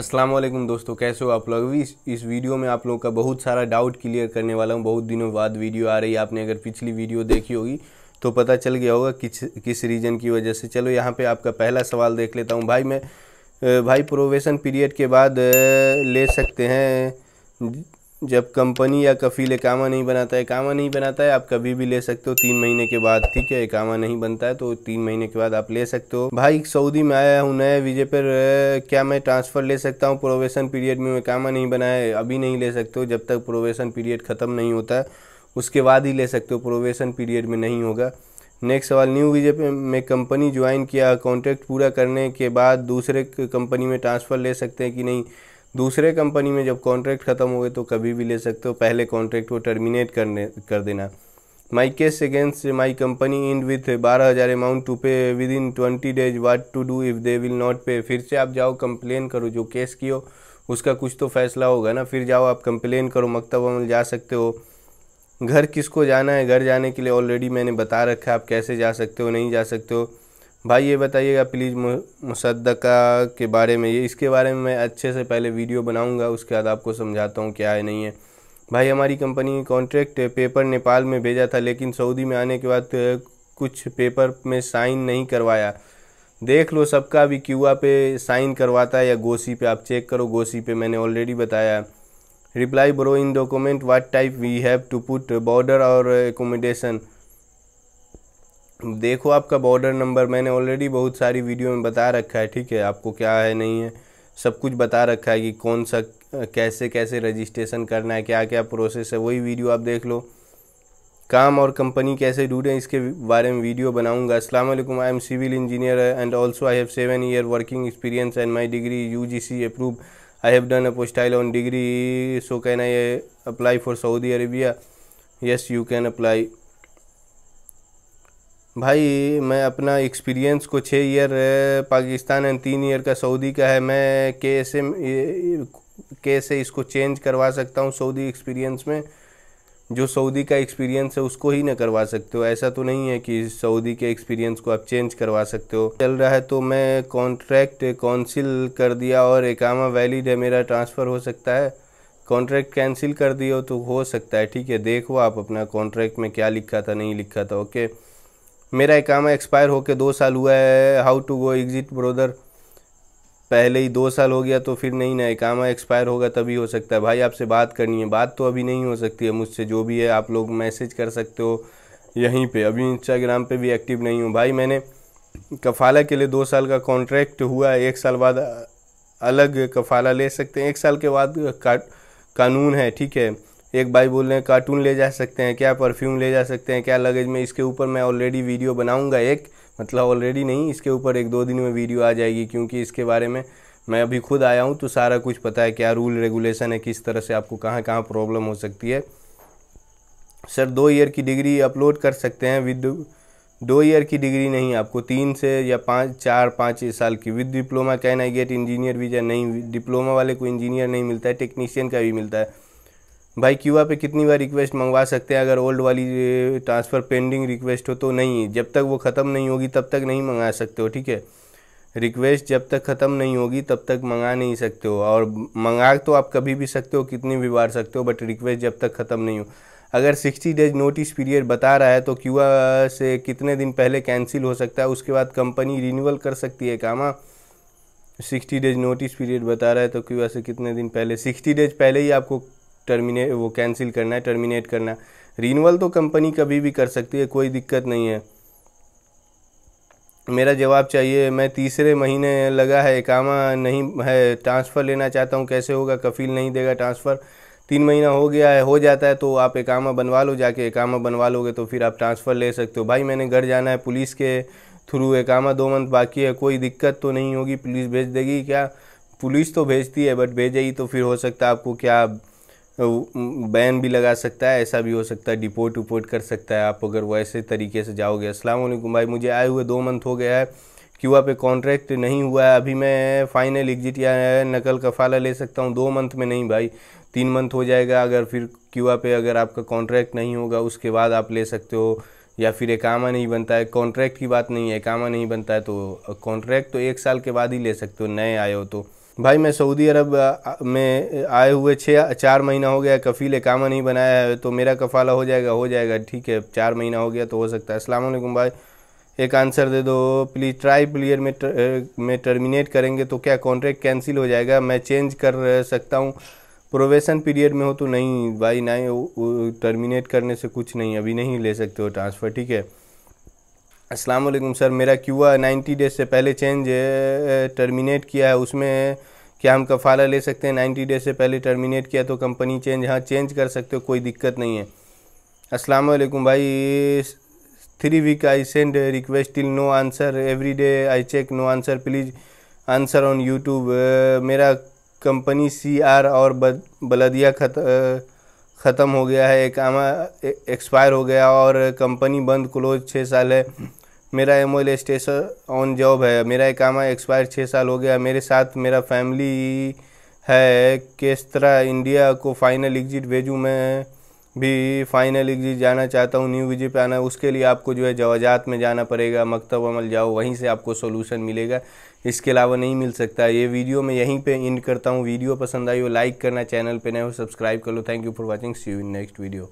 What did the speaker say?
अस्सलाम वालेकुम दोस्तों कैसे हो आप लोग इस इस वीडियो में आप लोगों का बहुत सारा डाउट क्लियर करने वाला हूँ बहुत दिनों बाद वीडियो आ रही है आपने अगर पिछली वीडियो देखी होगी तो पता चल गया होगा किस किस रीज़न की वजह से चलो यहाँ पे आपका पहला सवाल देख लेता हूँ भाई मैं भाई प्रोवेशन पीरियड के बाद ले सकते हैं जब कंपनी या कफील एकामा नहीं बनाता है एकामा नहीं बनाता है आप कभी भी ले सकते हो तीन महीने के बाद ठीक है एकामा नहीं बनता है तो तीन महीने के बाद आप ले सकते हो भाई सऊदी में आया हूँ नया वीजे पर क्या मैं ट्रांसफर ले सकता हूँ प्रोवेशन पीरियड में एकामा नहीं बना है अभी नहीं ले सकते हो जब तक प्रोवेशन पीरियड ख़त्म नहीं होता है उसके बाद ही ले सकते हो प्रोवेशन पीरियड में नहीं होगा नेक्स्ट सवाल न्यू वीजे में कंपनी ज्वाइन किया कॉन्ट्रैक्ट पूरा करने के बाद दूसरे कंपनी में ट्रांसफ़र ले सकते हैं कि नहीं दूसरे कंपनी में जब कॉन्ट्रैक्ट ख़त्म हो गए तो कभी भी ले सकते हो पहले कॉन्ट्रैक्ट को टर्मिनेट करने कर देना my case against my company end with बारह हज़ार amount to pay within twenty days what to do if they will not pay फिर से आप जाओ कंप्लेन करो जो केस की हो उसका कुछ तो फैसला होगा ना फिर जाओ आप कंप्लेन करो मकतब अमल जा सकते हो घर किसको जाना है घर जाने के लिए ऑलरेडी मैंने बता रखा है आप कैसे जा सकते हो नहीं जा सकते हो भाई ये बताइएगा प्लीज़ मुसद्दका के बारे में ये इसके बारे में मैं अच्छे से पहले वीडियो बनाऊंगा उसके बाद आपको समझाता हूँ क्या है नहीं है भाई हमारी कंपनी कॉन्ट्रैक्ट पेपर नेपाल में भेजा था लेकिन सऊदी में आने के बाद कुछ पेपर में साइन नहीं करवाया देख लो सबका भी क्यूआ पे साइन करवाता है या गोसी पे आप चेक करो गोसी पे मैंने ऑलरेडी बताया reply bro in document what type we have to put border और एकोमोडेशन देखो आपका बॉर्डर नंबर मैंने ऑलरेडी बहुत सारी वीडियो में बता रखा है ठीक है आपको क्या है नहीं है सब कुछ बता रखा है कि कौन सा कैसे कैसे रजिस्ट्रेशन करना है क्या क्या प्रोसेस है वही वीडियो आप देख लो काम और कंपनी कैसे जुड़ें इसके बारे में वीडियो बनाऊंगा अस्सलाम वालेकुम I am civil engineer and also I have seven year working experience and my degree UGC approve I have done a apostille on degree so can I apply for Saudi Arabia yes you can apply भाई मैं अपना experience को छः year Pakistan and तीन year का Saudi का है मैं कैसे कैसे इसको चेंज करवा सकता हूँ सऊदी एक्सपीरियंस में जो सऊदी का एक्सपीरियंस है उसको ही ना करवा सकते हो ऐसा तो नहीं है कि सऊदी के एक्सपीरियंस को आप चेंज करवा सकते हो चल रहा है तो मैं कॉन्ट्रैक्ट कौंसिल कर दिया और एकामा वैलिड है मेरा ट्रांसफ़र हो सकता है कॉन्ट्रैक्ट कैंसिल कर दिया तो हो सकता है ठीक है देखो आप अपना कॉन्ट्रैक्ट में क्या लिखा था नहीं लिखा था ओके मेरा एक काम एक्सपायर होकर दो साल हुआ है how to go exit brother पहले ही दो साल हो गया तो फिर नहीं ना इकामा एक्सपायर होगा तभी हो सकता है भाई आपसे बात करनी है बात तो अभी नहीं हो सकती है मुझसे जो भी है आप लोग मैसेज कर सकते हो यहीं पे अभी इंस्टाग्राम पे भी एक्टिव नहीं हूँ भाई मैंने कफाला के लिए दो साल का कॉन्ट्रैक्ट हुआ है एक साल बाद अलग कफाला ले सकते हैं एक साल के बाद का, कानून है ठीक है एक भाई बोल रहे हैं कार्टून ले जा सकते हैं क्या परफ्यूम ले जा सकते हैं क्या लगेज में इसके ऊपर मैं ऑलरेडी वीडियो बनाऊंगा एक मतलब ऑलरेडी नहीं इसके ऊपर एक दो दिन में वीडियो आ जाएगी क्योंकि इसके बारे में मैं अभी खुद आया हूँ तो सारा कुछ पता है क्या रूल रेगुलेशन है किस तरह से आपको कहाँ कहाँ प्रॉब्लम हो सकती है सर दो ईयर की डिग्री अपलोड कर सकते हैं विद दो ईयर की डिग्री नहीं आपको तीन से या पाँच चार पाँच साल की with diploma can I get engineer visa नहीं डिप्लोमा वाले को इंजीनियर नहीं मिलता है टेक्नीशियन का भी मिलता है भाई क्यूआ पे कितनी बार रिक्वेस्ट मंगवा सकते हैं अगर ओल्ड वाली ट्रांसफ़र पेंडिंग रिक्वेस्ट हो तो नहीं जब तक वो ख़त्म नहीं होगी तब तक नहीं मंगा सकते हो ठीक है रिक्वेस्ट जब तक ख़त्म नहीं होगी तब तक मंगा नहीं सकते हो और मंगा तो आप कभी भी सकते हो कितनी भी बार सकते हो बट रिक्वेस्ट जब तक ख़त्म नहीं हो अगर 60 डेज नोटिस पीरियड बता रहा है तो क्यूआ से कितने दिन पहले कैंसिल हो सकता है उसके बाद कंपनी रिन्यूअल कर सकती है कामा सिक्सटी डेज नोटिस पीरियड बता रहा है तो क्यूआ से कितने दिन पहले सिक्सटी डेज पहले ही आपको टर्मिनेट वो कैंसिल करना है टर्मिनेट करना है रिनवल तो कंपनी कभी भी कर सकती है कोई दिक्कत नहीं है मेरा जवाब चाहिए मैं तीसरे महीने लगा है एकामा नहीं है ट्रांसफ़र लेना चाहता हूँ कैसे होगा कफील नहीं देगा ट्रांसफ़र तीन महीना हो गया है हो जाता है तो आप एकामा बनवा लो जाके एकामा बनवा लोगे तो फिर आप ट्रांसफ़र ले सकते हो भाई मैंने घर जाना है पुलिस के थ्रू एकामा दो मंथ बाकी है कोई दिक्कत तो नहीं होगी पुलिस भेज देगी क्या पुलिस तो भेजती है बट भेजेगी तो फिर हो सकता है आपको क्या तो, बैन भी लगा सकता है ऐसा भी हो सकता है डिपोर्ट उपोर्ट कर सकता है आप अगर वैसे तरीके से जाओगे असलम भाई मुझे आए हुए दो मंथ हो गया है क्यूआ पे कॉन्ट्रैक्ट नहीं हुआ है अभी मैं फाइनल एग्जिट या नकल कफाला ले सकता हूँ दो मंथ में नहीं भाई तीन मंथ हो जाएगा अगर फिर क्यूआ पे अगर आपका कॉन्ट्रैक्ट नहीं होगा उसके बाद आप ले सकते हो या फिर एकामा नहीं बनता है कॉन्ट्रैक्ट की बात नहीं है एकामा नहीं बनता है तो कॉन्ट्रैक्ट तो एक साल के बाद ही ले सकते हो नए आए हो तो भाई मैं सऊदी अरब में आए हुए छः चार महीना हो गया कफ़ील कामा नहीं बनाया है तो मेरा कफ़ाला हो जाएगा हो जाएगा ठीक है चार महीना हो गया तो हो सकता है असलम भाई एक आंसर दे दो प्लीज़ ट्राई प्लेयर में तर, में टर्मिनेट करेंगे तो क्या कॉन्ट्रैक्ट कैंसिल हो जाएगा मैं चेंज कर सकता हूँ प्रोवेशन पीरियड में हो तो नहीं भाई ना टर्मिनेट करने से कुछ नहीं अभी नहीं ले सकते हो ट्रांसफ़र ठीक है अस्सलाम वालेकुम सर मेरा क्यू आर नाइन्टी डेज से पहले चेंज टर्मिनेट किया है उसमें क्या हम कफ़ाला ले सकते हैं नाइन्टी डेज से पहले टर्मिनेट किया तो कंपनी चेंज हाँ चेंज कर सकते हो कोई दिक्कत नहीं है अस्सलाम वालेकुम भाई three week I send request till no answer every day I check no answer please answer on YouTube मेरा कंपनी सी आर और बलदिया खत ख़त्म हो गया है एक आमा एक्सपायर हो गया और कंपनी बंद क्लोज छः साल है मेरा एमओएल स्टेशन ऑन जॉब है मेरा एक है एक्सपायर छः साल हो गया मेरे साथ मेरा फैमिली है किस तरह इंडिया को फाइनल एग्जिट भेजूँ मैं भी फाइनल एग्जिट जाना चाहता हूँ न्यू विजे पे आना उसके लिए आपको जो है जवाजात में जाना पड़ेगा मकतब अमल जाओ वहीं से आपको सोलूशन मिलेगा इसके अलावा नहीं मिल सकता ये वीडियो मैं यहीं पे इंड करता हूँ वीडियो पसंद आई हो लाइक करना चैनल पे नए हो सब्सक्राइब कर लो thank you for watching see you in next video